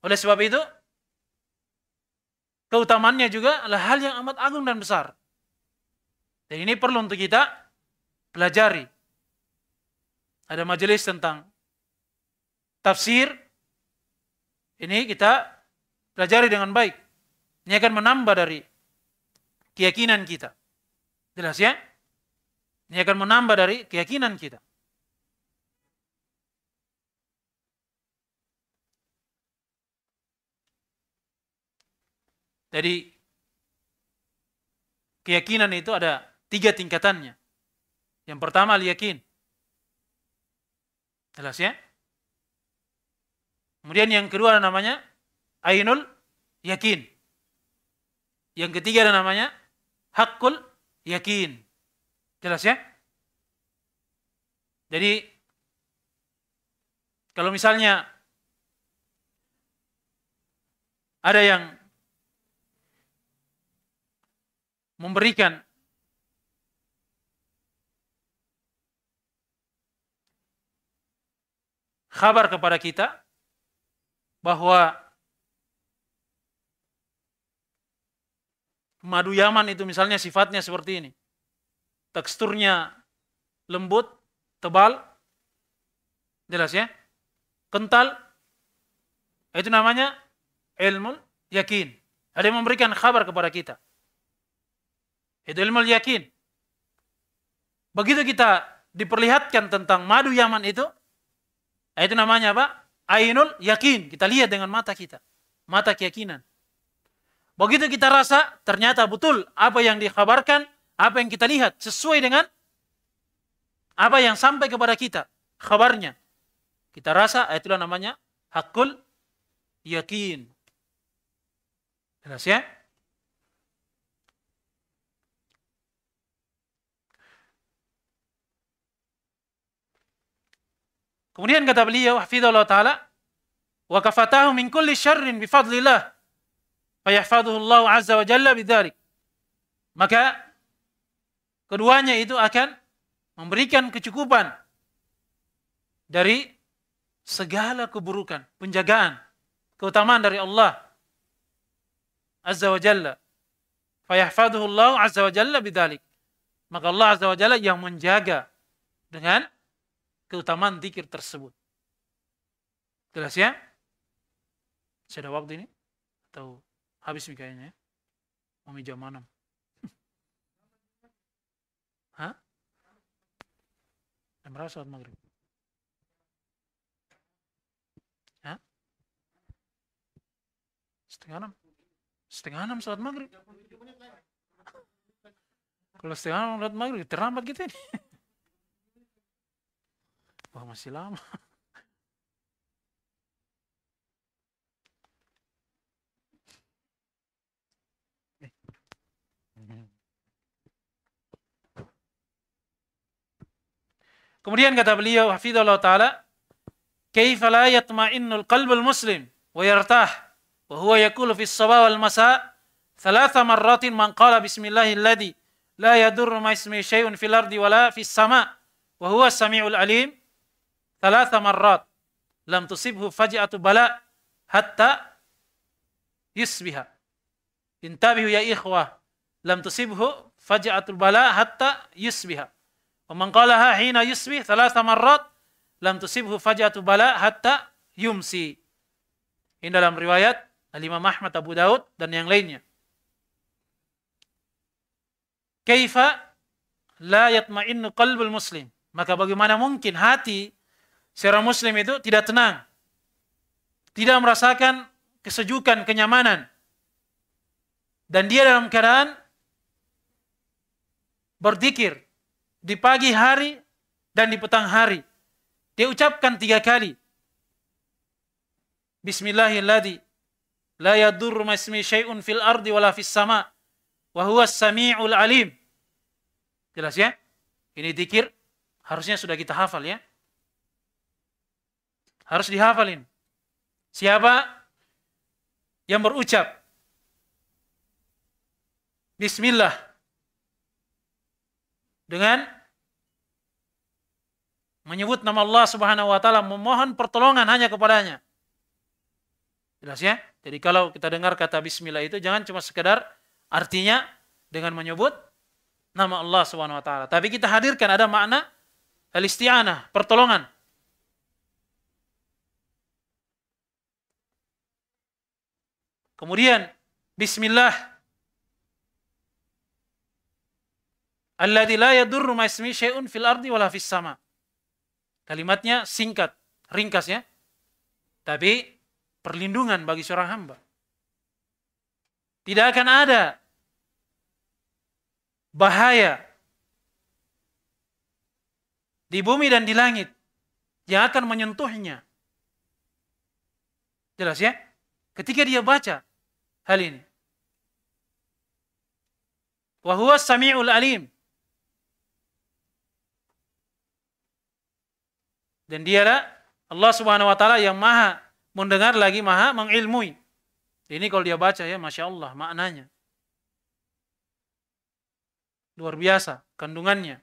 Oleh sebab itu, keutamannya juga adalah hal yang amat agung dan besar. Dan ini perlu untuk kita pelajari. Ada majelis tentang tafsir. Ini kita pelajari dengan baik. Ini akan menambah dari keyakinan kita. Jelas ya? Ini akan menambah dari keyakinan kita. Jadi keyakinan itu ada tiga tingkatannya. Yang pertama yakin Jelas ya? Kemudian yang kedua ada namanya ainul yakin. Yang ketiga ada namanya hakul yakin. Jelas ya? Jadi kalau misalnya ada yang memberikan kabar kepada kita bahwa madu Yaman itu misalnya sifatnya seperti ini teksturnya lembut, tebal, jelas ya, kental, itu namanya ilmu yakin. Ada yang memberikan kabar kepada kita. Itu ilmu yakin. Begitu kita diperlihatkan tentang madu Yaman itu, itu namanya apa? Ainul yakin. Kita lihat dengan mata kita. Mata keyakinan. Begitu kita rasa, ternyata betul apa yang dikhabarkan, apa yang kita lihat sesuai dengan apa yang sampai kepada kita, kabarnya. Kita rasa itulah namanya hakul yakin. Jelas ya? Kemudian kata beliau, hafizahullah taala, wa kafatahu min kulli syarrin bi fadlillah. Fayahfaduhu Allah azza wa jalla bidzalik. Maka keduanya itu akan memberikan kecukupan dari segala keburukan, penjagaan, keutamaan dari Allah Azza wa Jalla. Fayahfaduhu Allah Azza wa Jalla bidalik. Maka Allah Azza wa Jalla yang menjaga dengan keutamaan zikir tersebut. Jelas ya? Sudah waktu ini? Atau habis mikirnya ya? Umi jam 6. Hah? Jam berapa sholat maghrib? Hah? Setengah enam? Setengah enam sholat maghrib? Kalau setengah enam sholat maghrib, terlambat gitu ini. Wah masih lama. Kemudian kata beliau hafizallahu taala, "Kaifa la yatma'innul qalbul muslim wa yartah wa huwa yaqulu fis sabah wal masa thalatha marratin man qala bismillahilladzi la yadurru ma ismi syai'un fil ardi wala fis sama wa huwa samiul alim." Thalatha marrat lam tusibhu faj'atu bala hatta yusbiha. Intabihu ya ikhwah lam tusibhu faj'atul bala hatta yusbiha. Wa qalaha hina yusbih thalatha marrat lam tusibhu fajatu bala hatta yumsi. Ini dalam riwayat Al-Imam Ahmad Abu Daud dan yang lainnya. Kaifa la yatma'innu qalbul muslim. Maka bagaimana mungkin hati seorang muslim itu tidak tenang. Tidak merasakan kesejukan, kenyamanan. Dan dia dalam keadaan berzikir, di pagi hari dan di petang hari. Dia ucapkan tiga kali. Bismillahilladzi la yadurru masmi syai'un fil ardi wala fis sama wa huwa samiul alim. Jelas ya? Ini dikir harusnya sudah kita hafal ya. Harus dihafalin. Siapa yang berucap Bismillah dengan menyebut nama Allah Subhanahu wa taala memohon pertolongan hanya kepadanya. Jelas ya? Jadi kalau kita dengar kata bismillah itu jangan cuma sekedar artinya dengan menyebut nama Allah Subhanahu wa taala, tapi kita hadirkan ada makna al pertolongan. Kemudian bismillah Alladzi la yadurru ma'ismi syai'un fil ardi wala fis sama. Kalimatnya singkat, ringkas ya. Tapi perlindungan bagi seorang hamba. Tidak akan ada bahaya di bumi dan di langit yang akan menyentuhnya. Jelas ya? Ketika dia baca hal ini. Wahuwa sami'ul alim. Dan dialah Allah Subhanahu wa taala yang Maha mendengar lagi Maha mengilmui. Ini kalau dia baca ya Masya Allah maknanya. Luar biasa kandungannya.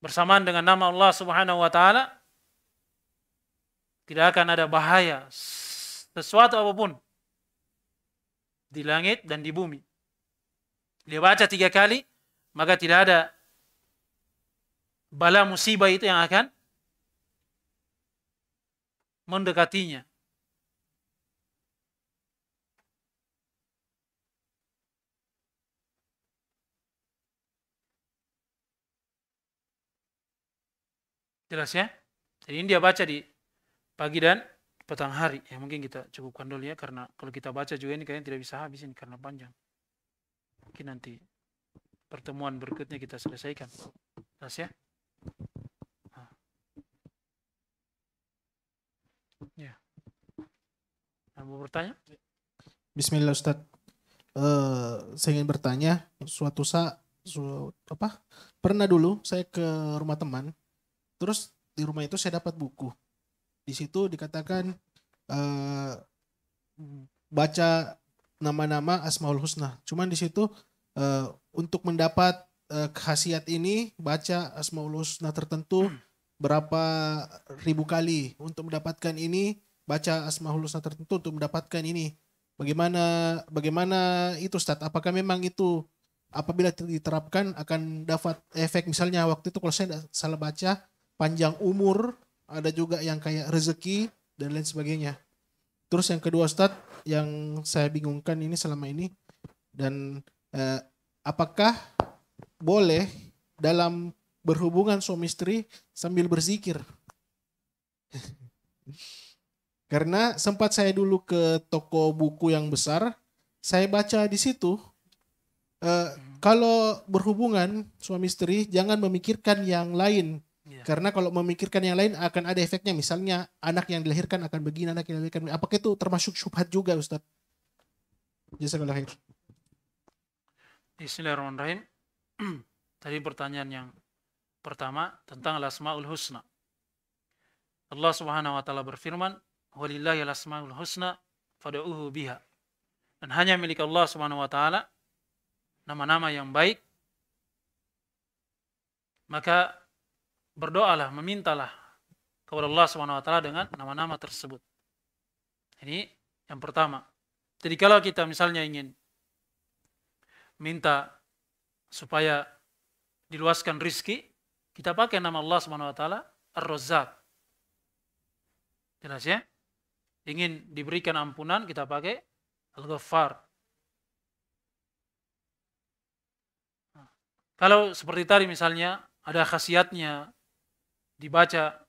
Bersamaan dengan nama Allah subhanahu wa ta'ala. Tidak akan ada bahaya sesuatu apapun. Di langit dan di bumi. Dia baca tiga kali. Maka tidak ada bala musibah itu yang akan mendekatinya. Jelas ya? Jadi ini dia baca di pagi dan petang hari. Ya mungkin kita cukupkan dulu ya karena kalau kita baca juga ini kayaknya tidak bisa habis ini karena panjang. Mungkin nanti pertemuan berikutnya kita selesaikan. Jelas ya? Ya. bertanya? Bismillah Ustaz. Uh, eh, saya ingin bertanya suatu saat su, apa pernah dulu saya ke rumah teman terus di rumah itu saya dapat buku di situ dikatakan uh, baca nama-nama asmaul husna cuman di situ uh, untuk mendapat uh, khasiat ini baca asmaul husna tertentu hmm berapa ribu kali untuk mendapatkan ini baca asmaul husna tertentu untuk mendapatkan ini bagaimana bagaimana itu stat apakah memang itu apabila diterapkan akan dapat efek misalnya waktu itu kalau saya tidak salah baca panjang umur ada juga yang kayak rezeki dan lain sebagainya terus yang kedua stat yang saya bingungkan ini selama ini dan eh, apakah boleh dalam berhubungan suami istri sambil berzikir. Karena sempat saya dulu ke toko buku yang besar, saya baca di situ eh, kalau berhubungan suami istri jangan memikirkan yang lain. Iya. Karena kalau memikirkan yang lain akan ada efeknya. Misalnya anak yang dilahirkan akan begini, anak yang dilahirkan. Apakah itu termasuk syubhat juga Ustaz? Jasa lahir. Bismillahirrahmanirrahim. Tadi pertanyaan yang Pertama, tentang Al-Asmaul Husna. Allah Subhanahu wa taala berfirman, "Walillahi al-asmaul husna fad'uhu biha." Dan hanya milik Allah Subhanahu wa taala nama-nama yang baik. Maka berdoalah, memintalah kepada Allah Subhanahu wa taala dengan nama-nama tersebut. Ini yang pertama. Jadi kalau kita misalnya ingin minta supaya diluaskan rizki, kita pakai nama Allah Subhanahu wa taala Ar-Razzaq. Jelas ya? Ingin diberikan ampunan kita pakai Al-Ghaffar. kalau seperti tadi misalnya ada khasiatnya dibaca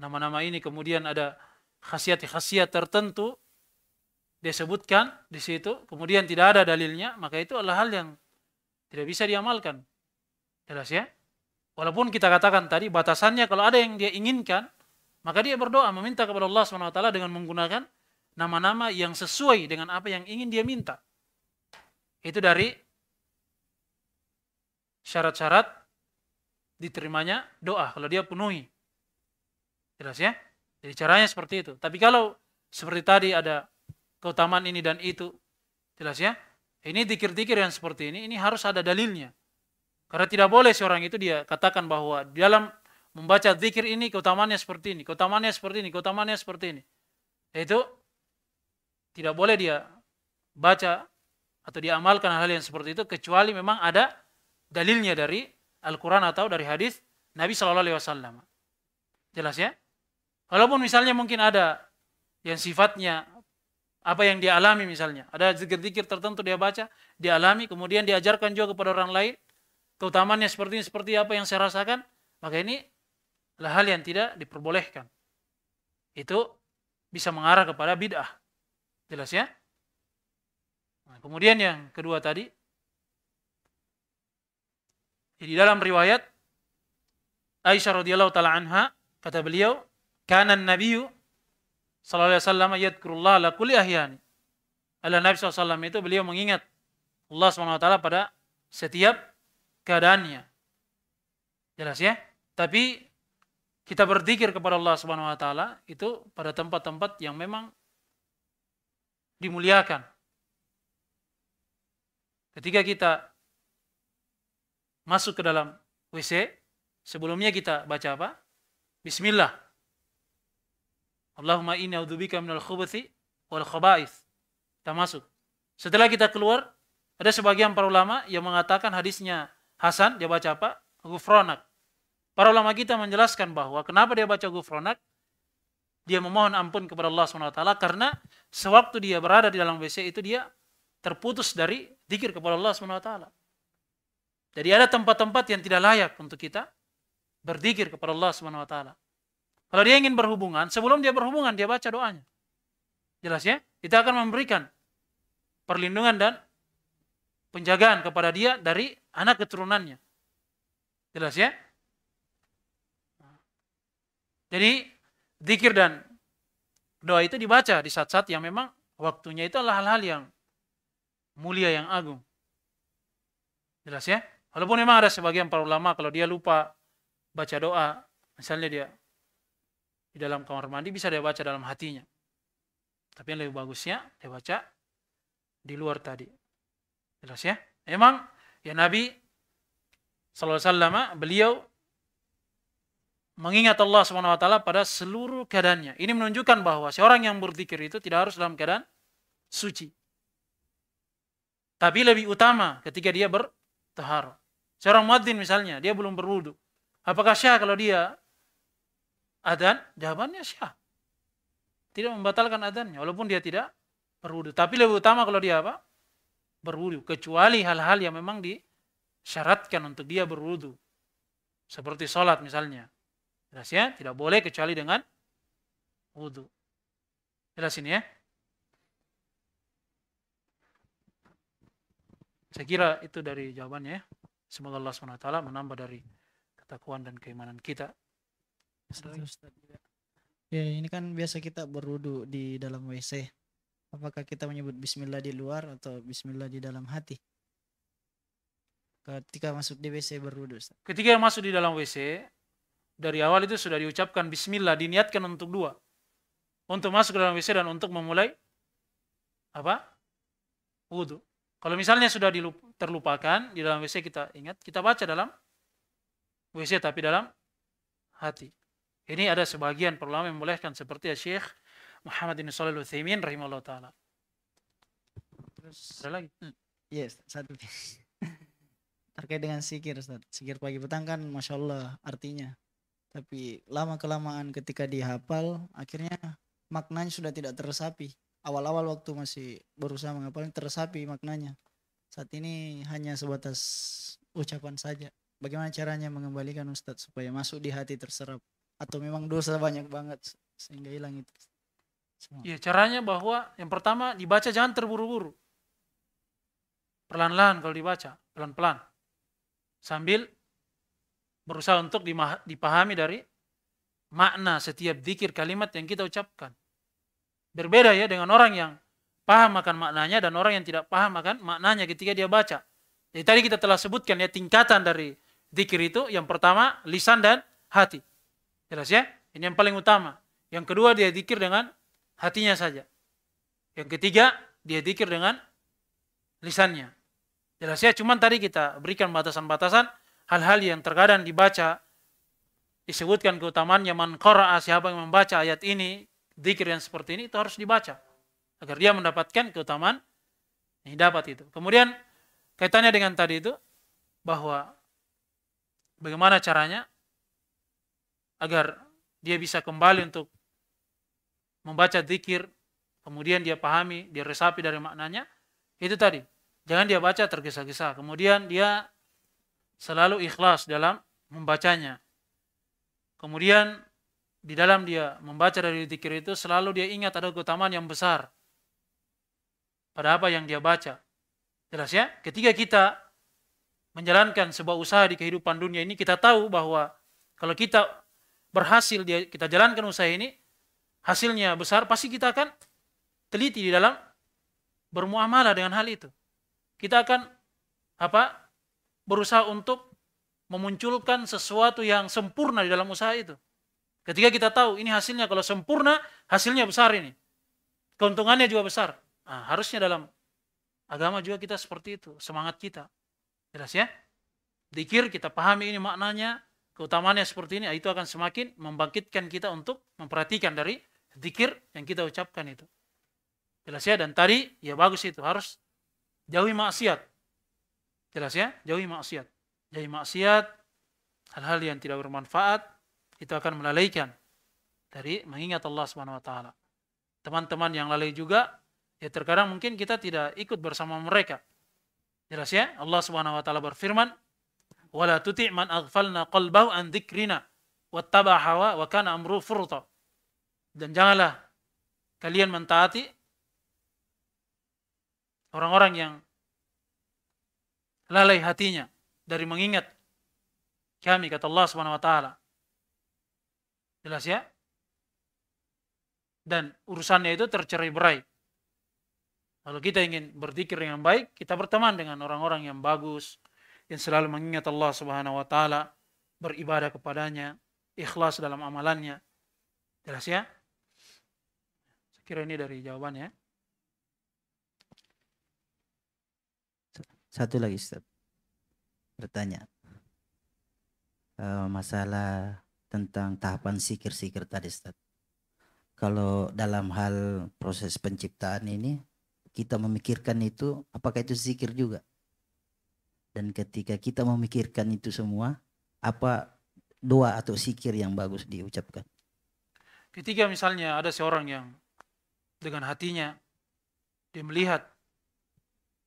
nama-nama ini kemudian ada khasiat-khasiat tertentu disebutkan di situ kemudian tidak ada dalilnya maka itu adalah hal yang tidak bisa diamalkan jelas ya Walaupun kita katakan tadi batasannya kalau ada yang dia inginkan, maka dia berdoa meminta kepada Allah SWT dengan menggunakan nama-nama yang sesuai dengan apa yang ingin dia minta. Itu dari syarat-syarat diterimanya doa kalau dia penuhi. Jelas ya? Jadi caranya seperti itu. Tapi kalau seperti tadi ada keutamaan ini dan itu, jelas ya? Ini dikir-dikir yang seperti ini, ini harus ada dalilnya. Karena tidak boleh seorang itu dia katakan bahwa dalam membaca zikir ini keutamaannya seperti ini, keutamaannya seperti ini, keutamaannya seperti ini. Itu tidak boleh dia baca atau diamalkan hal hal yang seperti itu kecuali memang ada dalilnya dari Al-Quran atau dari hadis Nabi saw. Alaihi Wasallam. Jelas ya? Walaupun misalnya mungkin ada yang sifatnya apa yang dia alami misalnya, ada zikir-zikir tertentu dia baca, dia alami, kemudian diajarkan juga kepada orang lain, keutamannya seperti ini, seperti apa yang saya rasakan, maka ini adalah hal yang tidak diperbolehkan. Itu bisa mengarah kepada bid'ah. Jelas ya? Nah, kemudian yang kedua tadi, di dalam riwayat Aisyah radhiyallahu taala anha kata beliau, "Kanan Nabiu nabiyyu sallallahu alaihi wasallam yadhkurullah ala kulli ahyani." Ala Nabi SAW itu beliau mengingat Allah SWT pada setiap keadaannya. Jelas ya? Tapi kita berzikir kepada Allah Subhanahu wa taala itu pada tempat-tempat yang memang dimuliakan. Ketika kita masuk ke dalam WC, sebelumnya kita baca apa? Bismillah. Allahumma inni a'udzubika minal khubuthi wal khaba'ith. Kita masuk. Setelah kita keluar, ada sebagian para ulama yang mengatakan hadisnya Hasan dia baca apa? Gufronak. Para ulama kita menjelaskan bahwa kenapa dia baca gufronak? Dia memohon ampun kepada Allah SWT karena sewaktu dia berada di dalam WC itu dia terputus dari zikir kepada Allah SWT. Jadi ada tempat-tempat yang tidak layak untuk kita berzikir kepada Allah SWT. Kalau dia ingin berhubungan, sebelum dia berhubungan dia baca doanya. Jelas ya? Kita akan memberikan perlindungan dan penjagaan kepada dia dari anak keturunannya. Jelas ya? Jadi zikir dan doa itu dibaca di saat-saat yang memang waktunya itu adalah hal-hal yang mulia yang agung. Jelas ya? Walaupun memang ada sebagian para ulama kalau dia lupa baca doa, misalnya dia di dalam kamar mandi bisa dia baca dalam hatinya. Tapi yang lebih bagusnya dia baca di luar tadi. Jelas ya? Emang ya Nabi sallallahu alaihi wasallam beliau mengingat Allah Subhanahu wa taala pada seluruh keadaannya. Ini menunjukkan bahwa seorang yang berzikir itu tidak harus dalam keadaan suci. Tapi lebih utama ketika dia bertahar. Seorang muadzin misalnya, dia belum berwudu. Apakah syah kalau dia adan? Jawabannya syah. Tidak membatalkan adannya walaupun dia tidak berwudu. Tapi lebih utama kalau dia apa? berwudu kecuali hal-hal yang memang disyaratkan untuk dia berwudu seperti sholat misalnya jelas ya tidak boleh kecuali dengan wudu jelas ini ya saya kira itu dari jawabannya ya. semoga Allah swt menambah dari ketakuan dan keimanan kita ya ini kan biasa kita berwudu di dalam wc Apakah kita menyebut bismillah di luar atau bismillah di dalam hati? Ketika masuk di WC berwudu. Ketika masuk di dalam WC, dari awal itu sudah diucapkan bismillah, diniatkan untuk dua. Untuk masuk ke dalam WC dan untuk memulai apa? Wudu. Kalau misalnya sudah terlupakan di dalam WC kita ingat, kita baca dalam WC tapi dalam hati. Ini ada sebagian perlu yang membolehkan seperti ya Syekh Muhammad bin Shalih Utsaimin rahimahullah taala. Terus ada lagi? Hmm. Yes, satu. Terkait dengan sikir, Ustaz. Sikir pagi petang kan Masya Allah artinya. Tapi lama-kelamaan ketika dihafal, akhirnya maknanya sudah tidak teresapi. Awal-awal waktu masih berusaha menghafal, teresapi maknanya. Saat ini hanya sebatas ucapan saja. Bagaimana caranya mengembalikan Ustadz supaya masuk di hati terserap? Atau memang dosa banyak banget sehingga hilang itu? Iya, caranya bahwa yang pertama dibaca jangan terburu-buru. Perlahan-lahan kalau dibaca, pelan-pelan. Sambil berusaha untuk dipahami dari makna setiap zikir kalimat yang kita ucapkan. Berbeda ya dengan orang yang paham akan maknanya dan orang yang tidak paham akan maknanya ketika dia baca. Jadi tadi kita telah sebutkan ya tingkatan dari zikir itu yang pertama lisan dan hati. Jelas ya? Ini yang paling utama. Yang kedua dia zikir dengan hatinya saja. Yang ketiga, dia dikir dengan lisannya. Jelas ya, cuman tadi kita berikan batasan-batasan hal-hal yang terkadang dibaca disebutkan keutamaan zaman qara'a siapa yang membaca ayat ini, dikir yang seperti ini itu harus dibaca agar dia mendapatkan keutamaan ini dapat itu. Kemudian kaitannya dengan tadi itu bahwa bagaimana caranya agar dia bisa kembali untuk membaca zikir, kemudian dia pahami, dia resapi dari maknanya, itu tadi. Jangan dia baca tergesa-gesa. Kemudian dia selalu ikhlas dalam membacanya. Kemudian di dalam dia membaca dari zikir itu selalu dia ingat ada keutamaan yang besar pada apa yang dia baca. Jelas ya? Ketika kita menjalankan sebuah usaha di kehidupan dunia ini, kita tahu bahwa kalau kita berhasil dia kita jalankan usaha ini, hasilnya besar, pasti kita akan teliti di dalam bermuamalah dengan hal itu. Kita akan apa? berusaha untuk memunculkan sesuatu yang sempurna di dalam usaha itu. Ketika kita tahu ini hasilnya kalau sempurna, hasilnya besar ini. Keuntungannya juga besar. Nah, harusnya dalam agama juga kita seperti itu, semangat kita. Jelas ya? Dikir kita pahami ini maknanya, keutamaannya seperti ini, itu akan semakin membangkitkan kita untuk memperhatikan dari Zikir yang kita ucapkan itu. Jelas ya? Dan tadi, ya bagus itu. Harus jauhi maksiat. Jelas ya? Jauhi maksiat. Jauhi maksiat, hal-hal yang tidak bermanfaat, itu akan melalaikan dari mengingat Allah Subhanahu wa taala. Teman-teman yang lalai juga ya terkadang mungkin kita tidak ikut bersama mereka. Jelas ya? Allah Subhanahu wa taala berfirman, "Wala tuti' man aghfalna qalbahu an dzikrina wattaba hawa wa kana amru furta." Dan janganlah kalian mentaati orang-orang yang lalai hatinya dari mengingat kami kata Allah Subhanahu wa taala. Jelas ya? Dan urusannya itu tercerai berai. Kalau kita ingin berzikir yang baik, kita berteman dengan orang-orang yang bagus, yang selalu mengingat Allah Subhanahu wa taala, beribadah kepadanya, ikhlas dalam amalannya. Jelas ya? Kira ini dari jawaban ya Satu lagi, Ustaz. Bertanya. Uh, masalah tentang tahapan sikir-sikir tadi, Ustaz. Kalau dalam hal proses penciptaan ini, kita memikirkan itu, apakah itu zikir juga? Dan ketika kita memikirkan itu semua, apa doa atau sikir yang bagus diucapkan? Ketika misalnya ada seorang yang dengan hatinya. Dia melihat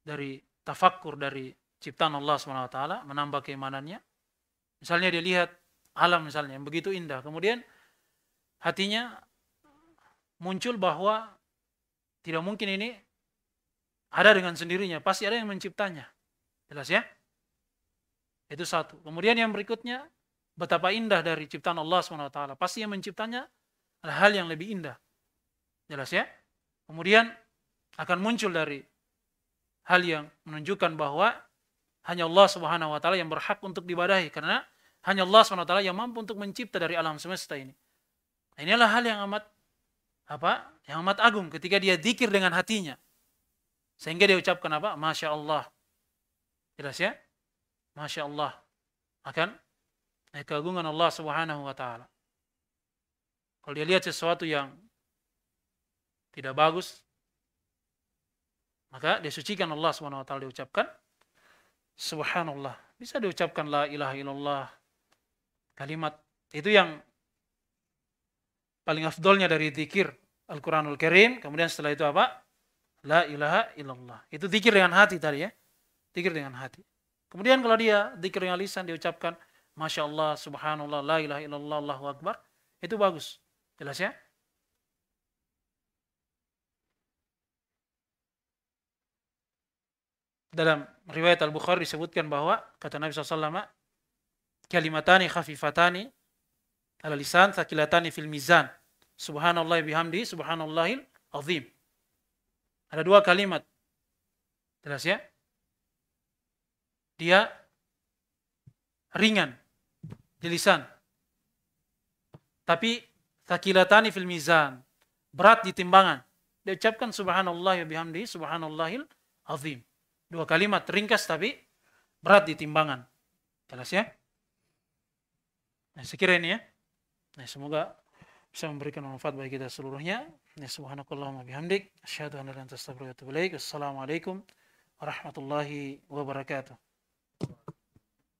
dari tafakkur dari ciptaan Allah SWT, menambah keimanannya. Misalnya dia lihat alam misalnya yang begitu indah. Kemudian hatinya muncul bahwa tidak mungkin ini ada dengan sendirinya. Pasti ada yang menciptanya. Jelas ya? Itu satu. Kemudian yang berikutnya, betapa indah dari ciptaan Allah SWT. Pasti yang menciptanya adalah hal yang lebih indah. Jelas ya? Kemudian akan muncul dari hal yang menunjukkan bahwa hanya Allah Subhanahu wa taala yang berhak untuk dibadahi karena hanya Allah Subhanahu wa taala yang mampu untuk mencipta dari alam semesta ini. Nah, inilah hal yang amat apa? Yang amat agung ketika dia zikir dengan hatinya. Sehingga dia ucapkan apa? Masya Allah. Jelas ya? Masya Allah. Akan keagungan Allah Subhanahu wa taala. Kalau dia lihat sesuatu yang tidak bagus, maka disucikan Allah Subhanahu wa taala diucapkan Subhanallah. Bisa diucapkan la ilaha illallah. Kalimat itu yang paling afdolnya dari zikir Al-Quranul Karim. Kemudian setelah itu apa? La ilaha illallah. Itu zikir dengan hati tadi ya. Zikir dengan hati. Kemudian kalau dia zikir dengan lisan diucapkan Masya Allah, Subhanallah, La ilaha illallah, Allahu Akbar. Itu bagus. Jelas ya? dalam riwayat Al-Bukhari disebutkan bahwa kata Nabi SAW kalimatani khafifatani ala lisan thakilatani fil mizan subhanallah bihamdi subhanallahil azim ada dua kalimat jelas ya dia ringan di lisan tapi thakilatani fil mizan berat di timbangan dia ucapkan subhanallah bihamdi subhanallahil azim Dua kalimat ringkas tapi berat di timbangan. Jelas ya? Nah, sekiranya ini ya. Nah, semoga bisa memberikan manfaat bagi kita seluruhnya. Nah, subhanakallahumma bihamdik. Asyadu an la ilaha illa anta Assalamualaikum warahmatullahi wabarakatuh.